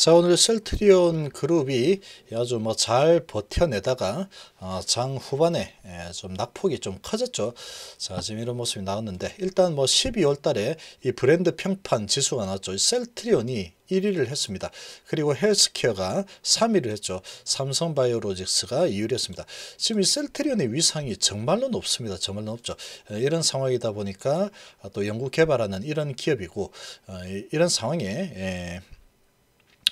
자 오늘 셀트리온 그룹이 아주 뭐 잘 버텨내다가 어, 장 후반에 예, 좀 낙폭이 좀 커졌죠. 자 지금 이런 모습이 나왔는데 일단 뭐 12월 달에 이 브랜드 평판 지수가 나왔죠. 셀트리온이 1위를 했습니다. 그리고 헬스케어가 3위를 했죠. 삼성바이오로직스가 2위를 했습니다. 지금 이 셀트리온의 위상이 정말로 높습니다. 정말로 높죠. 예, 이런 상황이다 보니까 또 연구 개발하는 이런 기업이고 어, 이런 상황에 예,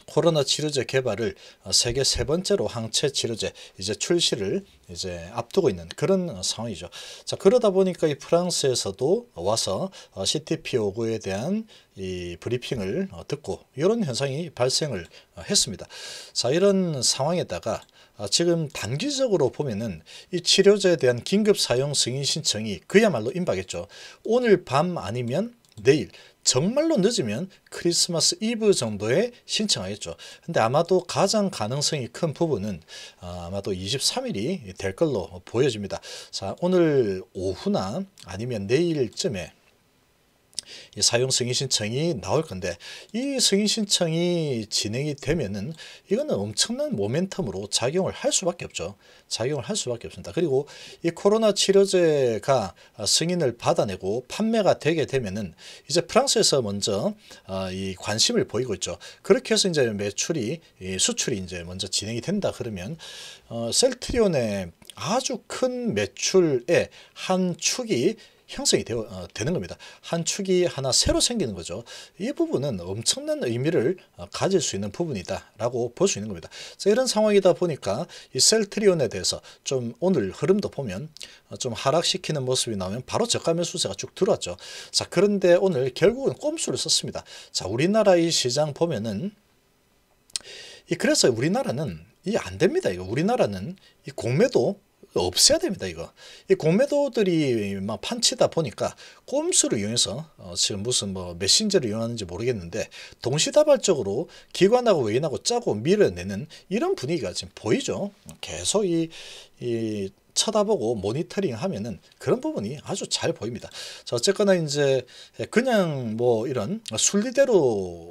코로나 치료제 개발을 세계 세 번째로 항체 치료제 이제 출시를 이제 앞두고 있는 그런 상황이죠. 자 그러다 보니까 이 프랑스에서도 와서 CTP59에 대한 이 브리핑을 듣고 이런 현상이 발생을 했습니다. 자 이런 상황에다가 지금 단기적으로 보면은 이 치료제에 대한 긴급 사용 승인 신청이 그야말로 임박했죠. 오늘 밤 아니면 내일 정말로 늦으면 크리스마스 이브 정도에 신청하겠죠. 근데 아마도 가장 가능성이 큰 부분은 아, 아마도 23일이 될 걸로 보여집니다. 자, 오늘 오후나 아니면 내일쯤에 이 사용 승인 신청이 나올 건데 이 승인 신청이 진행이 되면은 이거는 엄청난 모멘텀으로 작용을 할 수밖에 없죠. 작용을 할 수밖에 없습니다. 그리고 이 코로나 치료제가 승인을 받아내고 판매가 되게 되면은 이제 프랑스에서 먼저 아, 이 관심을 보이고 있죠. 그렇게 해서 이제 매출이 수출이 이제 먼저 진행이 된다 그러면 어, 셀트리온의 아주 큰 매출의 한 축이 형성이 되어, 어, 되는 겁니다. 한 축이 하나 새로 생기는 거죠. 이 부분은 엄청난 의미를 어, 가질 수 있는 부분이다라고 볼 수 있는 겁니다. 자, 이런 상황이다 보니까 이 셀트리온에 대해서 좀 오늘 흐름도 보면 어, 좀 하락시키는 모습이 나오면 바로 저가 매수세가 쭉 들어왔죠. 자 그런데 오늘 결국은 꼼수를 썼습니다. 자 우리나라 이 시장 보면은 이 그래서 우리나라는 이 안 됩니다. 이거 우리나라는 이 공매도 없애야 됩니다. 이거 이 공매도들이 막 판치다 보니까 꼼수를 이용해서 어, 지금 무슨 뭐 메신저를 이용하는지 모르겠는데 동시다발적으로 기관하고 외인하고 짜고 밀어내는 이런 분위기가 지금 보이죠. 계속 이, 이 쳐다보고 모니터링 하면은 그런 부분이 아주 잘 보입니다. 자, 어쨌거나 이제 그냥 뭐 이런 순리대로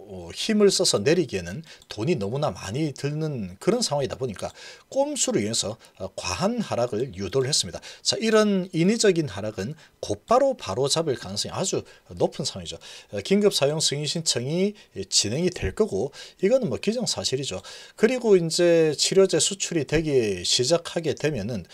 어, 힘을 써서 내리기에는 돈이 너무나 많이 드는 그런 상황이다 보니까 꼼수로 인해서 어, 과한 하락을 유도를 했습니다. 자, 이런 인위적인 하락은 곧바로 바로 잡을 가능성이 아주 높은 상황이죠. 어, 긴급 사용 승인 신청이 예, 진행이 될 거고 이거는 뭐 기정사실이죠. 그리고 이제 치료제 수출이 되기 시작하게 되면은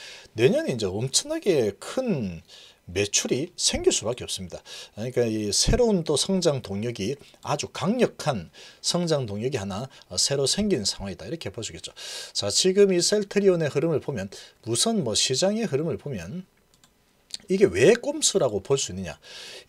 내년에 이제 엄청나게 큰 매출이 생길 수밖에 없습니다. 그러니까 이 새로운 또 성장 동력이 아주 강력한 성장 동력이 하나 어, 새로 생긴 상황이다 이렇게 보시겠죠. 자 지금 이 셀트리온의 흐름을 보면 우선 뭐 시장의 흐름을 보면 이게 왜 꼼수라고 볼 수 있느냐.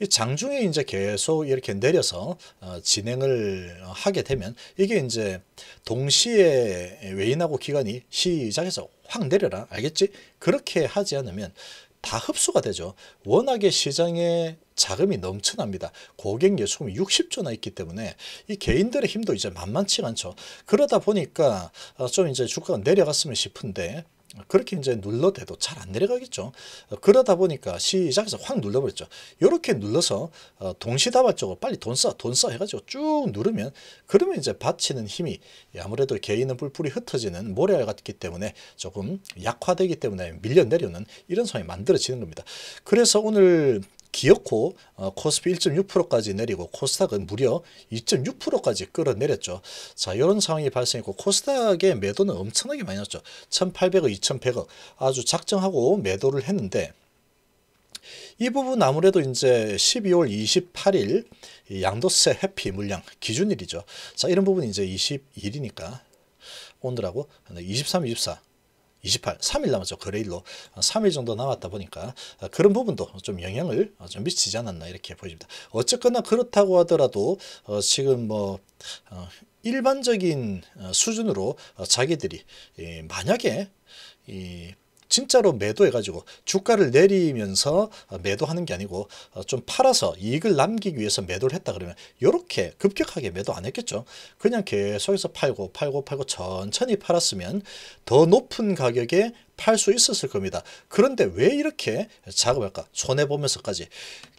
이 장중에 이제 계속 이렇게 내려서 어, 진행을 하게 되면 이게 이제 동시에 외인하고 기관이 시작해서 확 내려라. 알겠지? 그렇게 하지 않으면 다 흡수가 되죠. 워낙에 시장에 자금이 넘쳐납니다. 고객 예수금 60조나 있기 때문에 이 개인들의 힘도 이제 만만치 않죠. 그러다 보니까 어, 좀 이제 주가가 내려갔으면 싶은데 그렇게 이제 눌러대도 잘 안 내려가겠죠. 어, 그러다 보니까 시작해서 확 눌러버렸죠. 이렇게 눌러서 어, 동시다발적으로 빨리 돈 써, 돈 써 해가지고 쭉 누르면 그러면 이제 받치는 힘이 예, 아무래도 개인은 불풀이 흩어지는 모래알 같기 때문에 조금 약화되기 때문에 밀려 내려는 이런 상황이 만들어지는 겁니다. 그래서 오늘 기어코 어, 코스피 1.6%까지 내리고 코스닥은 무려 2.6%까지 끌어내렸죠. 자 이런 상황이 발생했고 코스닥의 매도는 엄청나게 많이 났죠. 1800억 2100억 아주 작정하고 매도를 했는데 이 부분 아무래도 이제 12월 28일 양도세 회피 물량 기준일이죠. 자 이런 부분이 이제 2 1일이니까 오늘하고 23, 24 28, 3일 남았죠. 거래일로 3일 어, 정도 남았다 보니까 어, 그런 부분도 좀 영향을 어, 좀 미치지 않았나 이렇게 보입니다. 어쨌거나 그렇다고 하더라도 지금 뭐 일반적인 수준으로 자기들이 만약에 이 진짜로 매도해가지고 주가를 내리면서 매도하는 게 아니고 좀 팔아서 이익을 남기기 위해서 매도를 했다 그러면 이렇게 급격하게 매도 안 했겠죠. 그냥 계속해서 팔고 팔고 팔고 천천히 팔았으면 더 높은 가격에 팔 수 있었을 겁니다. 그런데 왜 이렇게 작업할까? 손해보면서까지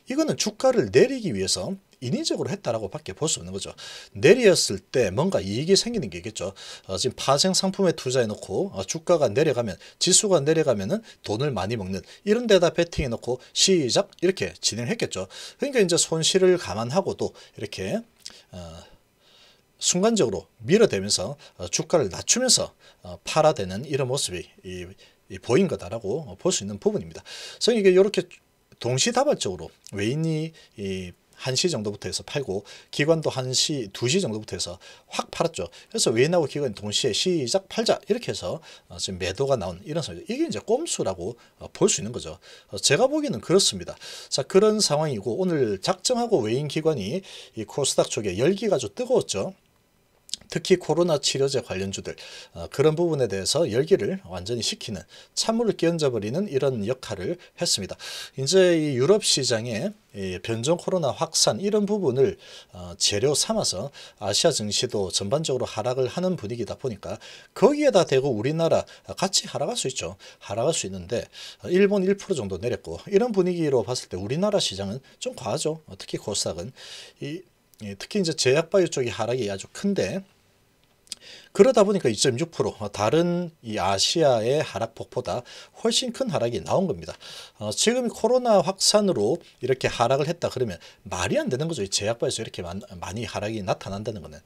이거는 주가를 내리기 위해서 인위적으로 했다라고 밖에 볼 수 없는 거죠. 내렸을 때 뭔가 이익이 생기는 게 있겠죠. 어, 지금 파생 상품에 투자해놓고 어, 주가가 내려가면 지수가 내려가면 은 돈을 많이 먹는 이런 데다 베팅해놓고 시작 이렇게 진행을 했겠죠. 그러니까 이제 손실을 감안하고도 이렇게 어, 순간적으로 밀어대면서 어, 주가를 낮추면서 어, 팔아대는 이런 모습이 이, 이 보인 거다라고 볼 수 있는 부분입니다. 그래서 이게 이렇게 동시다발적으로 외인이 이 1시 정도부터 해서 팔고 기관도 1시, 2시 정도부터 해서 확 팔았죠. 그래서 외인하고 기관이 동시에 시작 팔자 이렇게 해서 어, 지금 매도가 나온 이런 상황 이게 이제 꼼수라고 어, 볼수 있는 거죠. 어, 제가 보기에는 그렇습니다. 자 그런 상황이고 오늘 작정하고 외인 기관이 이 코스닥 쪽에 열기가 좀 뜨거웠죠. 특히 코로나 치료제 관련주들 어, 그런 부분에 대해서 열기를 완전히 식히는 찬물을 끼얹어 버리는 이런 역할을 했습니다. 이제 이 유럽 시장에 이 변종 코로나 확산 이런 부분을 어, 재료 삼아서 아시아 증시도 전반적으로 하락을 하는 분위기다 보니까 거기에다 대고 우리나라 같이 하락할 수 있죠. 하락할 수 있는데 어, 일본 1% 정도 내렸고 이런 분위기로 봤을 때 우리나라 시장은 좀 과하죠. 어, 특히 코스닥은 이, 특히 이제 제약바이오 쪽이 하락이 아주 큰데 그러다 보니까 2.6% 어, 다른 이 아시아의 하락폭보다 훨씬 큰 하락이 나온 겁니다. 어, 지금 코로나 확산으로 이렇게 하락을 했다 그러면 말이 안 되는 거죠. 제약바에서 이렇게 만, 많이 하락이 나타난다는 거는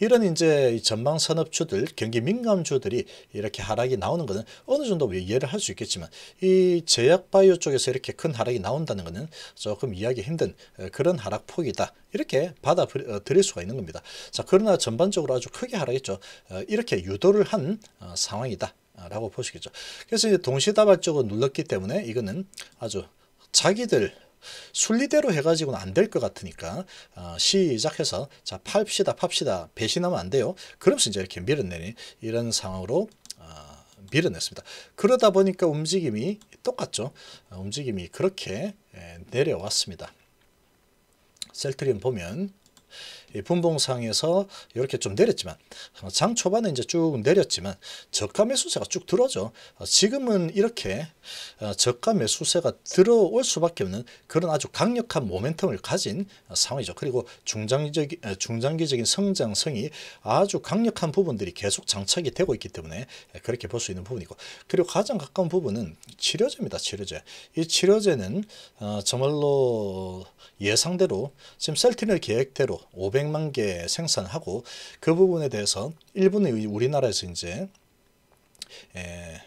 이런 이제 전망 산업주들 경기 민감주들이 이렇게 하락이 나오는 거는 어느 정도 뭐 이해를 할 수 있겠지만 이 제약바이오 쪽에서 이렇게 큰 하락이 나온다는 거는 조금 이해하기 힘든 어, 그런 하락폭이다 이렇게 받아들일 어, 수가 있는 겁니다. 자 그러나 전반적으로 아주 크게 하락했죠. 어, 이렇게 유도를 한 어, 상황이다. 라고 보시겠죠. 그래서 이제 동시다발적으로 눌렀기 때문에 이거는 아주 자기들 순리대로 해가지고는 안 될 것 같으니까 어, 시작해서 자 팝시다 팝시다 배신하면 안 돼요. 그러면서 이제 이렇게 밀어내니 이런 상황으로 밀어냈습니다. 그러다 보니까 움직임이 똑같죠. 움직임이 그렇게 예, 내려왔습니다. 셀트리온 보면 분봉상에서 이렇게 좀 내렸지만 장 초반에 이제 쭉 내렸지만 저가 매수세가 쭉 들어오죠. 어, 지금은 이렇게 어, 저가 매수세가 들어올 수밖에 없는 그런 아주 강력한 모멘텀을 가진 어, 상황이죠. 그리고 중장기적인, 중장기적인 성장성이 아주 강력한 부분들이 계속 장착이 되고 있기 때문에 그렇게 볼 수 있는 부분이고 그리고 가장 가까운 부분은 치료제입니다. 치료제. 이 치료제는 정말로 예상대로 지금 셀티의 계획대로 500 500만 개 생산하고 그 부분에 대해서 일본의 우리나라에서 이제 에,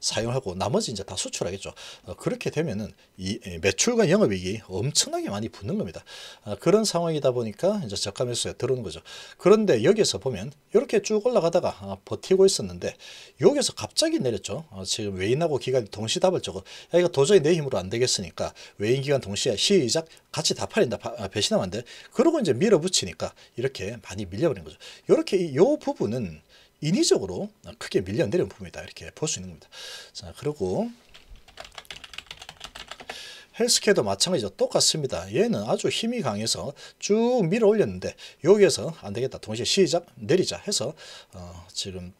사용하고 나머지 이제 다 수출하겠죠. 어, 그렇게 되면은 이 예, 매출과 영업이익이 엄청나게 많이 붙는 겁니다. 아, 그런 상황이다 보니까 이제 저가 매수에 들어오는 거죠. 그런데 여기서 보면 이렇게 쭉 올라가다가 아, 버티고 있었는데 여기서 갑자기 내렸죠. 어, 지금 외인하고 기간이 동시 답을 적어로야 이거 도저히 내 힘으로 안 되겠으니까 외인 기간 동시에 시작 같이 다 팔린다 아, 배신하면 안 돼. 그러고 이제 밀어붙이니까 이렇게 많이 밀려버린 거죠. 이렇게 이 부분은 인위적으로 크게 밀려내린 부분이다 이렇게 볼 수 있는 겁니다. 자 그리고 헬스케도 마찬가지죠. 똑같습니다. 얘는 아주 힘이 강해서 쭉 밀어 올렸는데 여기에서 안되겠다. 동시에 시작 내리자 해서 어, 지금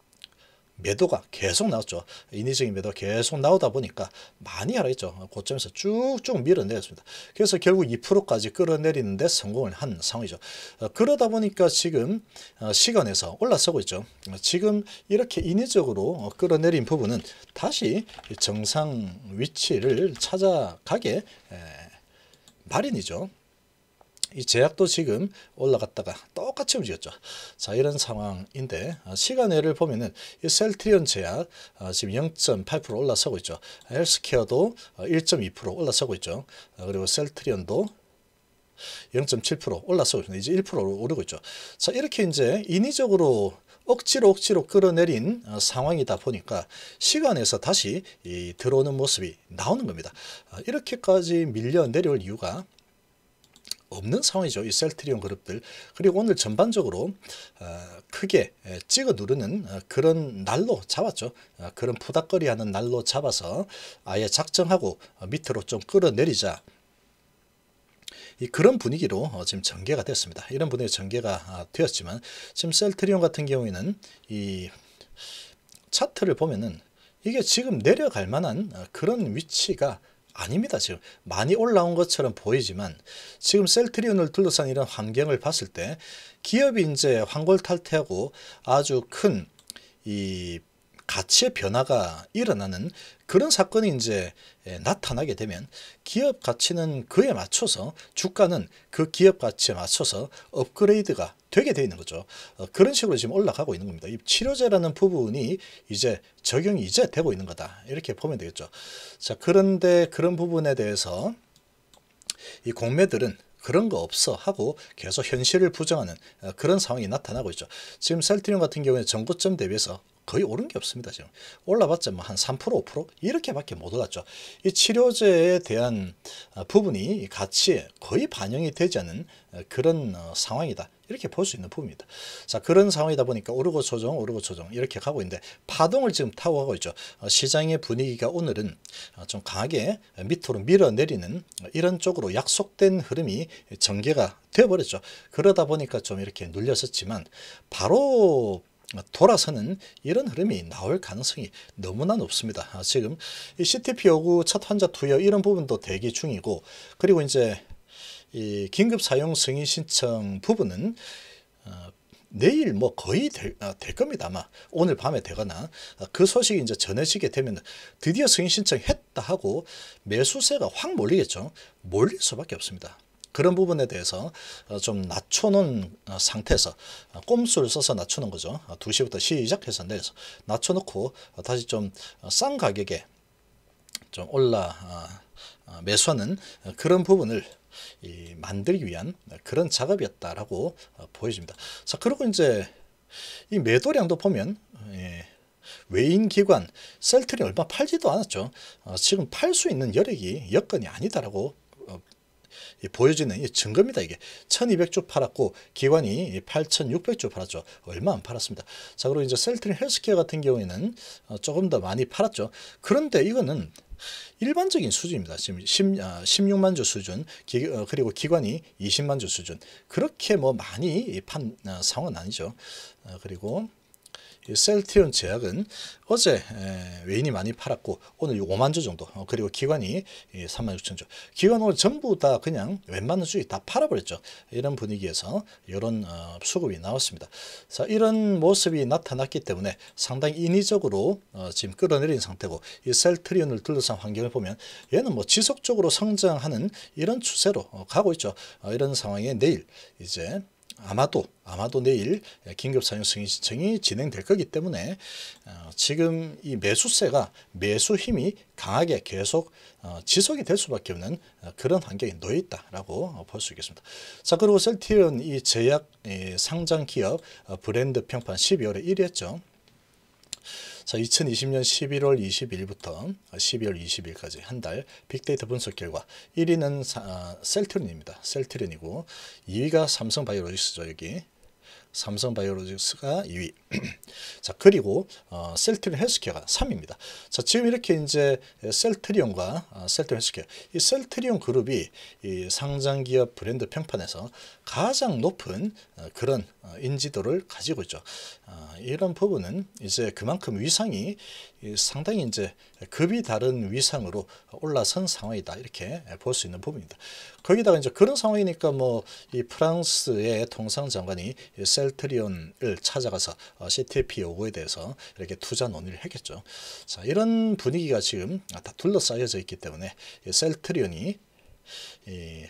매도가 계속 나왔죠. 인위적인 매도가 계속 나오다 보니까 많이 하락했죠. 고점에서 쭉쭉 밀어내렸습니다. 그래서 결국 2%까지 끌어내리는데 성공을 한 상황이죠. 어, 그러다 보니까 지금 어, 시간에서 올라서고 있죠. 어, 지금 이렇게 인위적으로 끌어내린 부분은 다시 정상 위치를 찾아가게 마련이죠. 이 제약도 지금 올라갔다가 똑같이 움직였죠. 자 이런 상황인데 아, 시간외를 보면은 이 셀트리온 제약 아, 지금 0.8% 올라서고 있죠. 헬스케어도 1.2% 아, 올라서고 있죠. 그리고 셀트리온도 0.7% 올라서고 있습 이제 1%로 오르고 있죠. 자 이렇게 이제 인위적으로 억지로 억지로 끌어내린 상황이다 보니까 시간에서 다시 들어오는 모습이 나오는 겁니다. 이렇게까지 밀려 내려올 이유가 없는 상황이죠. 이 셀트리온 그룹들. 그리고 오늘 전반적으로 어, 크게 찍어 누르는 어, 그런 날로 잡았죠. 어, 그런 푸닥거리하는 날로 잡아서 아예 작정하고 밑으로 좀 끌어내리자. 이 그런 분위기로 지금 전개가 됐습니다. 이런 분위기 전개가 아, 되었지만 지금 셀트리온 같은 경우에는 이 차트를 보면은 이게 지금 내려갈 만한 그런 위치가 아닙니다. 지금 많이 올라온 것처럼 보이지만 지금 셀트리온을 둘러싼 이런 환경을 봤을 때 기업이 이제 환골탈태하고 아주 큰이 가치의 변화가 일어나는 그런 사건이 이제 예, 나타나게 되면 기업 가치는 그에 맞춰서 주가는 그 기업 가치에 맞춰서 업그레이드가 되게 되어 있는 거죠. 어, 그런 식으로 지금 올라가고 있는 겁니다. 이 치료제라는 부분이 이제 적용이 이제 되고 있는 거다. 이렇게 보면 되겠죠. 자, 그런데 그런 부분에 대해서 이 공매들은 그런 거 없어 하고 계속 현실을 부정하는 어, 그런 상황이 나타나고 있죠. 지금 셀트리온 같은 경우에 전고점 대비해서 거의 오른 게 없습니다. 지금 올라봤자 뭐한3% 5% 이렇게밖에 못 올랐죠. 이 치료제에 대한 어, 부분이 가치 거의 반영이 되지 않은 어, 그런 어, 상황이다. 이렇게 볼 수 있는 부분입니다. 자 그런 상황이다 보니까 오르고 조정 오르고 조정 이렇게 가고 있는데 파동을 지금 타고 가고 있죠. 시장의 분위기가 오늘은 좀 강하게 밑으로 밀어내리는 이런 쪽으로 약속된 흐름이 전개가 되어버렸죠. 그러다 보니까 좀 이렇게 눌렸었지만 바로 돌아서는 이런 흐름이 나올 가능성이 너무나 높습니다. 지금 이 CTP 요구 첫 환자 투여 이런 부분도 대기 중이고 그리고 이제 이 긴급 사용 승인 신청 부분은 어, 내일 뭐 거의 될, 아, 될 겁니다. 아마 오늘 밤에 되거나 아, 그 소식이 이제 전해지게 되면 드디어 승인 신청했다 하고 매수세가 확 몰리겠죠. 몰릴 수밖에 없습니다. 그런 부분에 대해서 어, 좀 낮춰놓은 어, 상태에서 어, 꼼수를 써서 낮추는 거죠. 2시부터 시작해서 내서 낮춰놓고 다시 좀 싼 가격에 좀 올라 매수하는 그런 부분을 만들기 위한 그런 작업이었다라고 보여집니다. 자 그리고 이제 이 매도량도 보면 예, 외인기관 셀트리 얼마 팔지도 않았죠. 어, 지금 팔 수 있는 여력이 여건이 아니다라고 보여지는 증거입니다. 이게 1200주 팔았고 기관이 8600주 팔았죠. 얼마 안 팔았습니다. 자 그리고 이제 셀트린 헬스케어 같은 경우에는 어, 조금 더 많이 팔았죠. 그런데 이거는 일반적인 수준입니다. 지금 10, 아, 16만 주 수준 기, 어, 그리고 기관이 20만 주 수준 그렇게 뭐 많이 판 아, 상황은 아니죠. 아, 그리고 셀티온 제약은 어제 외인이 많이 팔았고 오늘 5만 주 정도 어, 그리고 기관이 3만 6천 주 기관 오늘 전부 다 그냥 웬만한 주에 다 팔아버렸죠. 이런 분위기에서 이런 어, 수급이 나왔습니다. 자 이런 모습이 나타났기 때문에 상당히 인위적으로 어, 지금 끌어내린 상태고 이 셀트리온을 둘러싼 환경을 보면 얘는 뭐 지속적으로 성장하는 이런 추세로 가고 있죠. 이런 상황에 내일 이제 아마도 아마도 내일 긴급 사용 승인 신청이 진행될 거기 때문에 어, 지금 이 매수세가 매수 힘이 강하게 계속 어, 지속이 될 수밖에 없는 어, 그런 환경에 놓여 있다라고 볼 수 있겠습니다. 자 그리고 셀티온 이 제약 상장 기업 브랜드 평판 12월에 1위했죠. 자, 2020년 11월 20일부터 12월 20일까지 한 달 빅데이터 분석 결과 1위는 아, 셀트린입니다. 셀트린이고 2위가 삼성바이오로직스죠. 여기 삼성 바이오로직스가 2위. 자, 그리고 어, 셀트리 헬스케어가 3위입니다. 자, 지금 이렇게 이제 셀트리온과 아, 어, 셀트리 헬스케어. 이 셀트리온 그룹이 이 상장 기업 브랜드 평판에서 가장 높은 어, 그런 어, 인지도를 가지고 있죠. 어, 이런 부분은 이제 그만큼 위상이 상당히 이제 급이 다른 위상으로 올라선 상황이다. 이렇게 볼 수 있는 부분입니다. 거기다가 이제 그런 상황이니까 뭐 이 프랑스의 통상 장관이 셀 셀트리온을 찾아가서 어, CTP 요거에 대해서 이렇게 투자 논의를 했겠죠. 자, 이런 분위기가 지금 다 둘러싸여져 있기 때문에 셀트리온이 이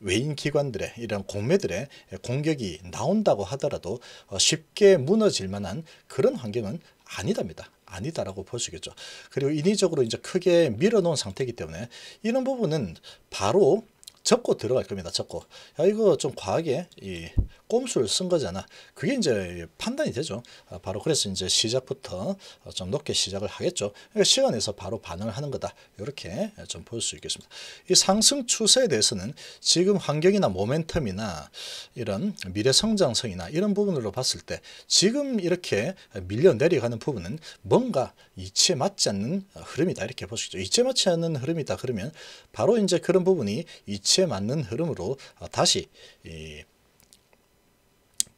외인 기관들의 이런 공매들의 공격이 나온다고 하더라도 어, 쉽게 무너질 만한 그런 환경은 아니답니다. 아니다라고 보시겠죠. 그리고 인위적으로 이제 크게 밀어놓은 상태이기 때문에 이런 부분은 바로 접고 들어갈 겁니다. 접고. 야, 이거 좀 과하게 이 꼼수를 쓴 거잖아. 그게 이제 판단이 되죠. 아, 바로 그래서 이제 시작부터 좀 높게 시작을 하겠죠. 그러니까 시간에서 바로 반응을 하는 거다. 이렇게 좀 볼 수 있겠습니다. 이 상승 추세에 대해서는 지금 환경이나 모멘텀이나 이런 미래 성장성이나 이런 부분으로 봤을 때 지금 이렇게 밀려 내려가는 부분은 뭔가 이치에 맞지 않는 흐름이다. 이렇게 볼 수 있죠 이치에 맞지 않는 흐름이다. 그러면 바로 이제 그런 부분이 이치 가치에 맞는 흐름으로 어, 다시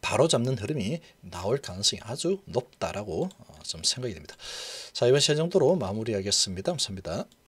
바로 잡는 흐름이 나올 가능성이 아주 높다라고 어, 좀 생각이 됩니다. 자 이번 시간 정도로 마무리하겠습니다. 감사합니다.